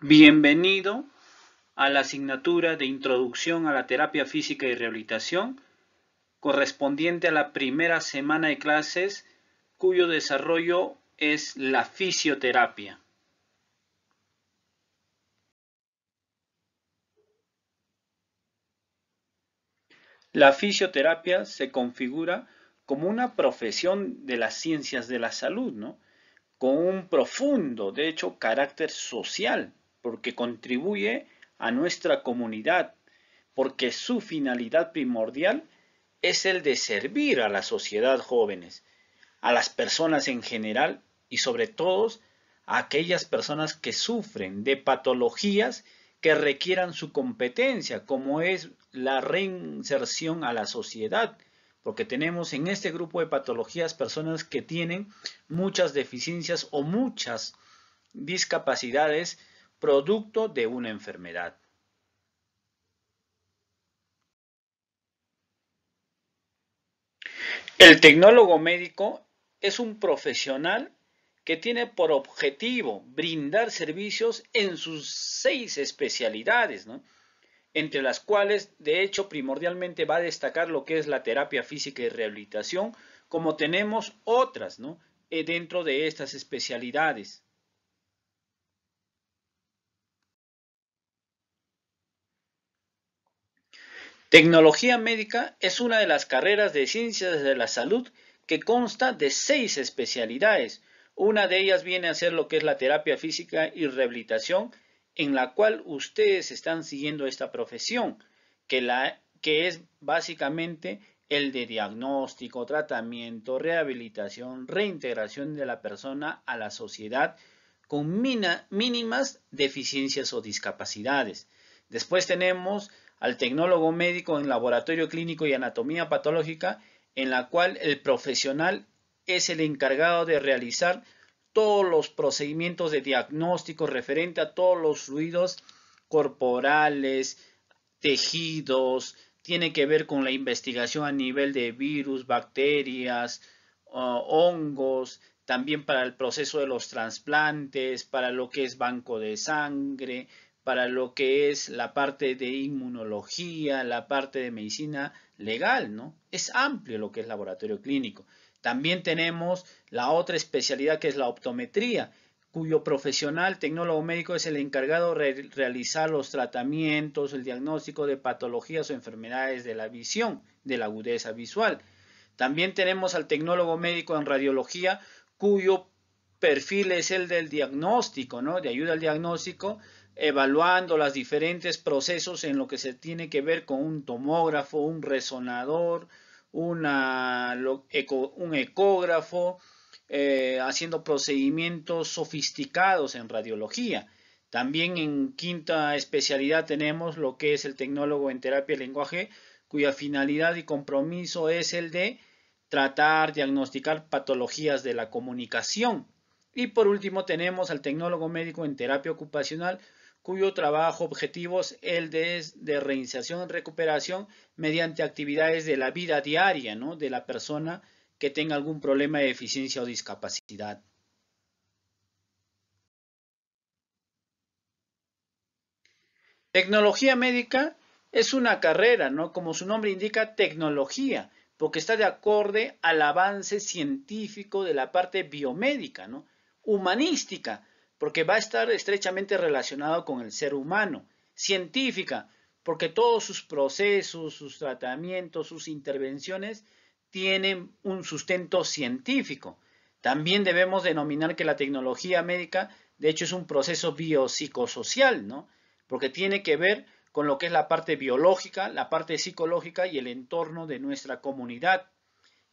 Bienvenido a la asignatura de Introducción a la Terapia Física y Rehabilitación, correspondiente a la primera semana de clases cuyo desarrollo es la fisioterapia. La fisioterapia se configura como una profesión de las ciencias de la salud, ¿no? con un profundo, de hecho, carácter social porque contribuye a nuestra comunidad, porque su finalidad primordial es el de servir a la sociedad jóvenes, a las personas en general y sobre todo a aquellas personas que sufren de patologías que requieran su competencia, como es la reinserción a la sociedad, porque tenemos en este grupo de patologías personas que tienen muchas deficiencias o muchas discapacidades producto de una enfermedad. El tecnólogo médico es un profesional que tiene por objetivo brindar servicios en sus seis especialidades, entre las cuales de hecho primordialmente va a destacar lo que es la terapia física y rehabilitación, como tenemos otras ¿no? Eh, dentro de estas especialidades. Tecnología médica es una de las carreras de ciencias de la salud que consta de seis especialidades. Una de ellas viene a ser lo que es la terapia física y rehabilitación, en la cual ustedes están siguiendo esta profesión, que, es básicamente el de diagnóstico, tratamiento, rehabilitación, reintegración de la persona a la sociedad con mínimas deficiencias o discapacidades. Después tenemos al tecnólogo médico en laboratorio clínico y anatomía patológica, en la cual el profesional es el encargado de realizar todos los procedimientos de diagnóstico referente a todos los fluidos corporales, tejidos, tiene que ver con la investigación a nivel de virus, bacterias, hongos, también para el proceso de los trasplantes, para lo que es banco de sangre, para lo que es la parte de inmunología, la parte de medicina legal, ¿no? Es amplio lo que es laboratorio clínico. También tenemos la otra especialidad que es la optometría, cuyo profesional tecnólogo médico es el encargado de realizar los tratamientos, el diagnóstico de patologías o enfermedades de la visión, de la agudeza visual. También tenemos al tecnólogo médico en radiología, cuyo perfil es el del diagnóstico, ¿no? De ayuda al diagnóstico evaluando los diferentes procesos en lo que se tiene que ver con un tomógrafo, un resonador, un ecógrafo, eh, haciendo procedimientos sofisticados en radiología. También en quinta especialidad tenemos lo que es el tecnólogo en terapia del lenguaje, cuya finalidad y compromiso es el de tratar, diagnosticar patologías de la comunicación. Y por último tenemos al tecnólogo médico en terapia ocupacional, cuyo trabajo objetivo es el de, de y recuperación mediante actividades de la vida diaria ¿no? de la persona que tenga algún problema de deficiencia o discapacidad. Tecnología médica es una carrera, ¿no? Como su nombre indica, tecnología, porque está de acorde al avance científico de la parte biomédica, Humanística, porque va a estar estrechamente relacionado con el ser humano. Científica, porque todos sus procesos, sus tratamientos, sus intervenciones tienen un sustento científico. También debemos denominar que la tecnología médica, de hecho, es un proceso biopsicosocial, ¿no? Porque tiene que ver con lo que es la parte biológica, la parte psicológica y el entorno de nuestra comunidad.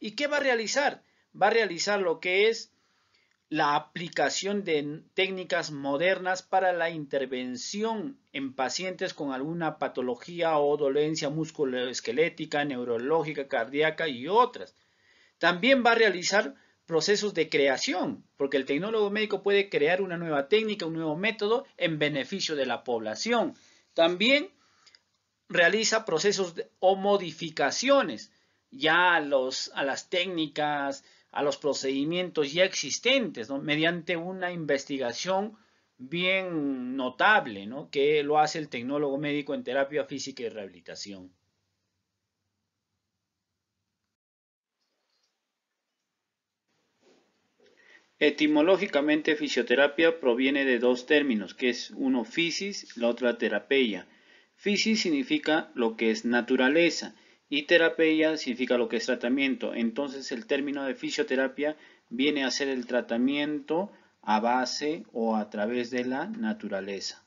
¿Y qué va a realizar? Va a realizar lo que es la aplicación de técnicas modernas para la intervención en pacientes con alguna patología o dolencia musculoesquelética, neurológica, cardíaca y otras. También va a realizar procesos de creación, porque el tecnólogo médico puede crear una nueva técnica, un nuevo método en beneficio de la población. También realiza procesos o modificaciones ya a, las técnicas, a los procedimientos ya existentes, mediante una investigación bien notable, que lo hace el tecnólogo médico en terapia física y rehabilitación. Etimológicamente, fisioterapia proviene de dos términos, que es uno fisis, la otra terapeia. Fisis significa lo que es naturaleza y terapia significa lo que es tratamiento. Entonces el término de fisioterapia viene a ser el tratamiento a base o a través de la naturaleza.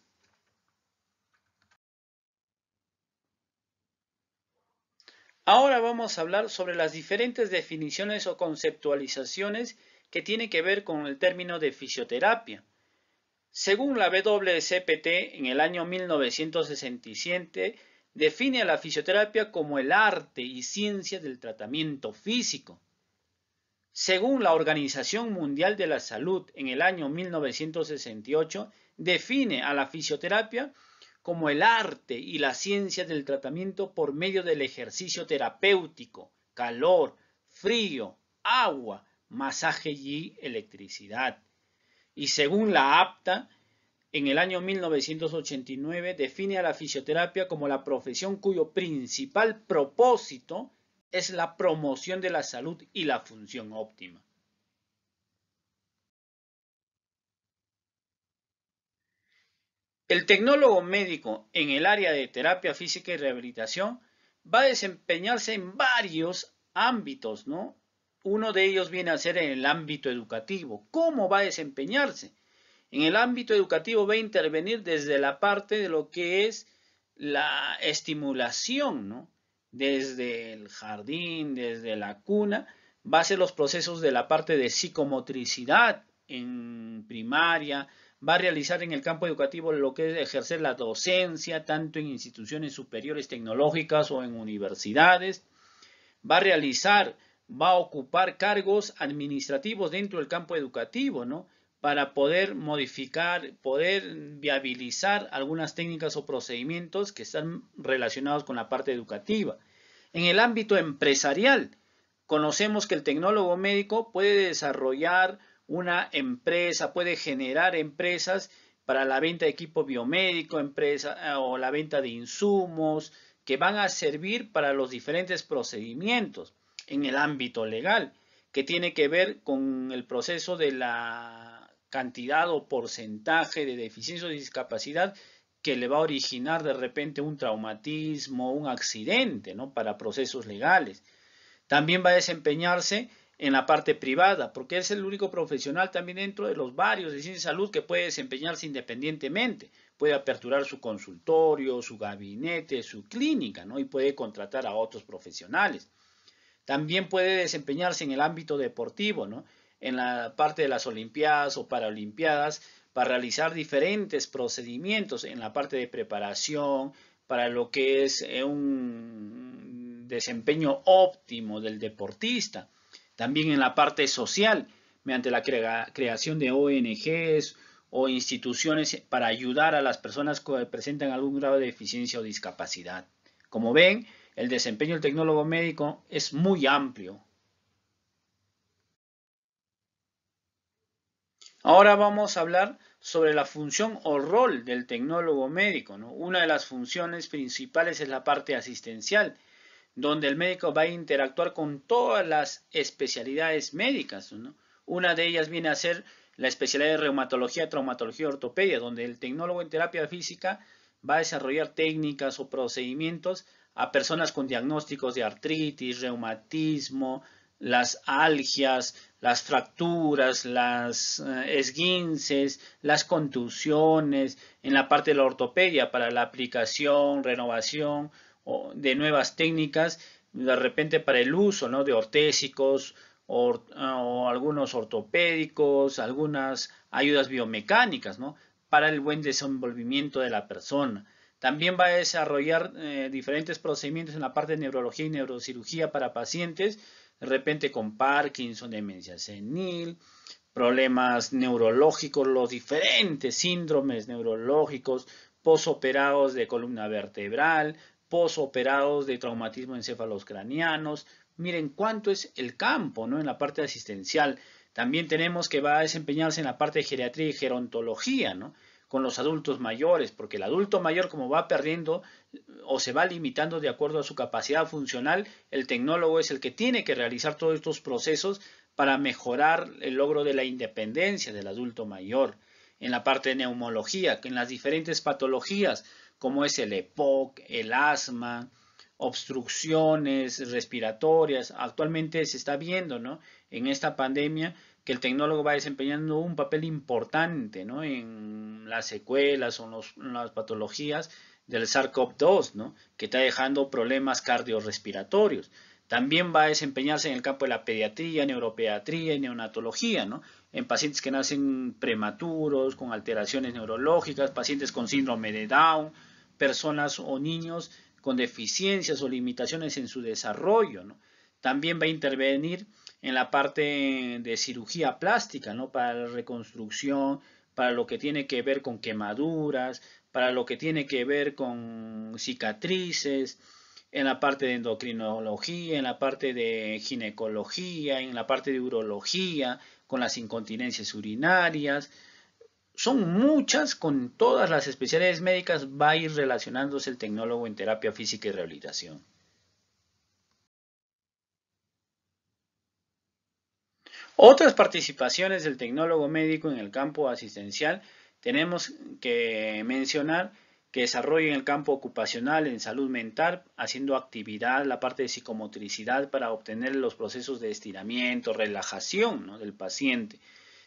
Ahora vamos a hablar sobre las diferentes definiciones o conceptualizaciones que tiene que ver con el término de fisioterapia. Según la WCPT, en el año 1967 define a la fisioterapia como el arte y ciencia del tratamiento físico. Según la Organización Mundial de la Salud en el año 1968, define a la fisioterapia como el arte y la ciencia del tratamiento por medio del ejercicio terapéutico, calor, frío, agua, masaje y electricidad. Y según la APTA, en el año 1989 define a la fisioterapia como la profesión cuyo principal propósito es la promoción de la salud y la función óptima. El tecnólogo médico en el área de terapia física y rehabilitación va a desempeñarse en varios ámbitos, ¿no? Uno de ellos viene a ser en el ámbito educativo. ¿Cómo va a desempeñarse? En el ámbito educativo va a intervenir desde la parte de lo que es la estimulación, ¿no? Desde el jardín, desde la cuna, va a ser los procesos de la parte de psicomotricidad en primaria, va a realizar en el campo educativo lo que es ejercer la docencia, tanto en instituciones superiores tecnológicas o en universidades, va a realizar, va a ocupar cargos administrativos dentro del campo educativo, ¿no? para poder modificar, poder viabilizar algunas técnicas o procedimientos que están relacionados con la parte educativa. En el ámbito empresarial, conocemos que el tecnólogo médico puede desarrollar una empresa, puede generar empresas para la venta de equipo biomédico, empresa eh, o la venta de insumos que van a servir para los diferentes procedimientos en el ámbito legal, que tiene que ver con el proceso de la cantidad o porcentaje de deficiencia o discapacidad que le va a originar de repente un traumatismo, un accidente, ¿no? Para procesos legales. También va a desempeñarse en la parte privada, porque es el único profesional también dentro de los varios de ciencia de salud que puede desempeñarse independientemente. Puede aperturar su consultorio, su gabinete, su clínica, ¿no? Y puede contratar a otros profesionales. También puede desempeñarse en el ámbito deportivo, ¿no? en la parte de las Olimpiadas o Paralimpiadas para realizar diferentes procedimientos en la parte de preparación, para lo que es eh, un desempeño óptimo del deportista. También en la parte social, mediante la creación de ONGs o instituciones para ayudar a las personas que presentan algún grado de deficiencia o discapacidad. Como ven, el desempeño del tecnólogo médico es muy amplio, Ahora vamos a hablar sobre la función o rol del tecnólogo médico. Una de las funciones principales es la parte asistencial, donde el médico va a interactuar con todas las especialidades médicas. Una de ellas viene a ser la especialidad de reumatología, traumatología, ortopedia, donde el tecnólogo en terapia física va a desarrollar técnicas o procedimientos a personas con diagnósticos de artritis, reumatismo, las algias, las fracturas, las eh, esguinces, las contusiones, en la parte de la ortopedia para la aplicación, renovación de nuevas técnicas, de repente para el uso ¿no? de ortésicos ah, o algunos ortopédicos, algunas ayudas biomecánicas para el buen desenvolvimiento de la persona. También va a desarrollar eh, diferentes procedimientos en la parte de neurología y neurocirugía para pacientes de repente con Parkinson, demencia senil, problemas neurológicos, los diferentes síndromes neurológicos, posoperados de columna vertebral, posoperados de traumatismo cranianos. Miren cuánto es el campo ¿no? en la parte asistencial. También tenemos que va a desempeñarse en la parte de geriatría y gerontología, ¿no? con los adultos mayores, porque el adulto mayor como va perdiendo o se va limitando de acuerdo a su capacidad funcional, el tecnólogo es el que tiene que realizar todos estos procesos para mejorar el logro de la independencia del adulto mayor. En la parte de neumología, en las diferentes patologías, como es el EPOC, el asma, obstrucciones respiratorias. Actualmente se está viendo, ¿no? En esta pandemia, que el tecnólogo va desempeñando un papel importante ¿no? en las secuelas o las patologías del SARS-CoV-2, ¿no? que está dejando problemas cardiorrespiratorios. También va a desempeñarse en el campo de la pediatría, neuropediatría y neonatología, ¿no? en pacientes que nacen prematuros, con alteraciones neurológicas, pacientes con síndrome de Down, personas o niños con deficiencias o limitaciones en su desarrollo. También va a intervenir en la parte de cirugía plástica, ¿no? Para la reconstrucción, para lo que tiene que ver con quemaduras, para lo que tiene que ver con cicatrices, en la parte de endocrinología, en la parte de ginecología, en la parte de urología, con las incontinencias urinarias. Son muchas, con todas las especialidades médicas va a ir relacionándose el tecnólogo en terapia física y rehabilitación. Otras participaciones del tecnólogo médico en el campo asistencial tenemos que mencionar que desarrolla en el campo ocupacional en salud mental, haciendo actividad, la parte de psicomotricidad para obtener los procesos de estiramiento, relajación del paciente.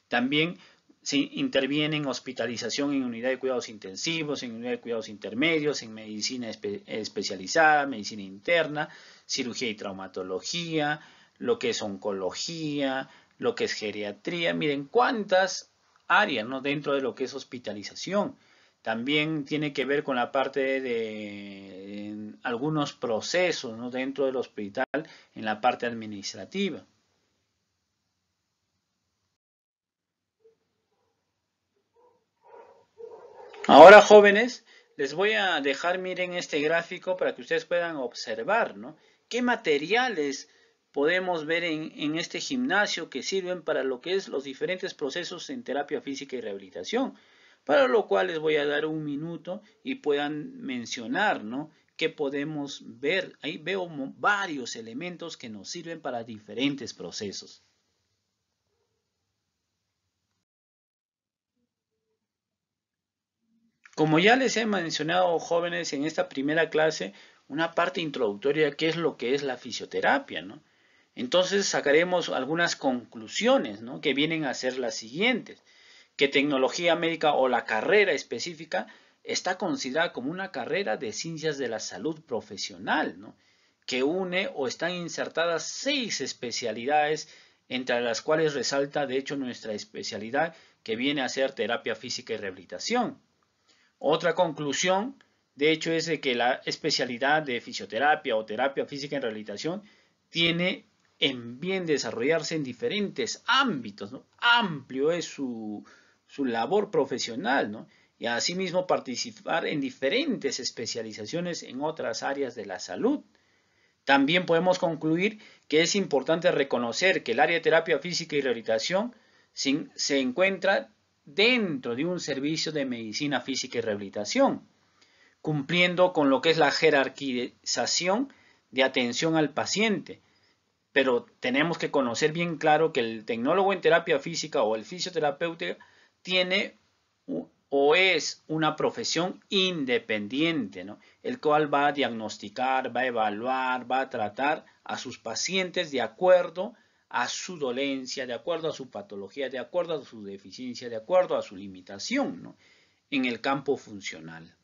También se interviene en hospitalización en unidad de cuidados intensivos, en unidad de cuidados intermedios, en medicina especializada, medicina interna, cirugía y traumatología, lo que es oncología, lo que es geriatría, miren cuántas áreas ¿no? dentro de lo que es hospitalización. También tiene que ver con la parte de algunos procesos dentro del hospital en la parte administrativa. Ahora, jóvenes, les voy a dejar, miren, este gráfico para que ustedes puedan observar, ¿Qué materiales podemos ver en, este gimnasio que sirven para lo que es los diferentes procesos en terapia física y rehabilitación, para lo cual les voy a dar un minuto y puedan mencionar, ¿no? qué podemos ver, ahí veo varios elementos que nos sirven para diferentes procesos. Como ya les he mencionado, jóvenes, en esta primera clase, una parte introductoria, que es lo que es la fisioterapia, ¿no? Entonces sacaremos algunas conclusiones que vienen a ser las siguientes. Que tecnología médica o la carrera específica está considerada como una carrera de ciencias de la salud profesional, que une o están insertadas seis especialidades, entre las cuales resalta de hecho nuestra especialidad que viene a ser terapia física y rehabilitación. Otra conclusión, de hecho, es de que la especialidad de fisioterapia o terapia física y rehabilitación tiene en bien desarrollarse en diferentes ámbitos, Amplio es su, su labor profesional, ¿no? Y asimismo participar en diferentes especializaciones en otras áreas de la salud. También podemos concluir que es importante reconocer que el área de terapia física y rehabilitación se encuentra dentro de un servicio de medicina física y rehabilitación, cumpliendo con lo que es la jerarquización de atención al paciente, pero tenemos que conocer bien claro que el tecnólogo en terapia física o el fisioterapeuta tiene o es una profesión independiente, ¿no? el cual va a diagnosticar, va a evaluar, va a tratar a sus pacientes de acuerdo a su dolencia, de acuerdo a su patología, de acuerdo a su deficiencia, de acuerdo a su limitación ¿no? en el campo funcional.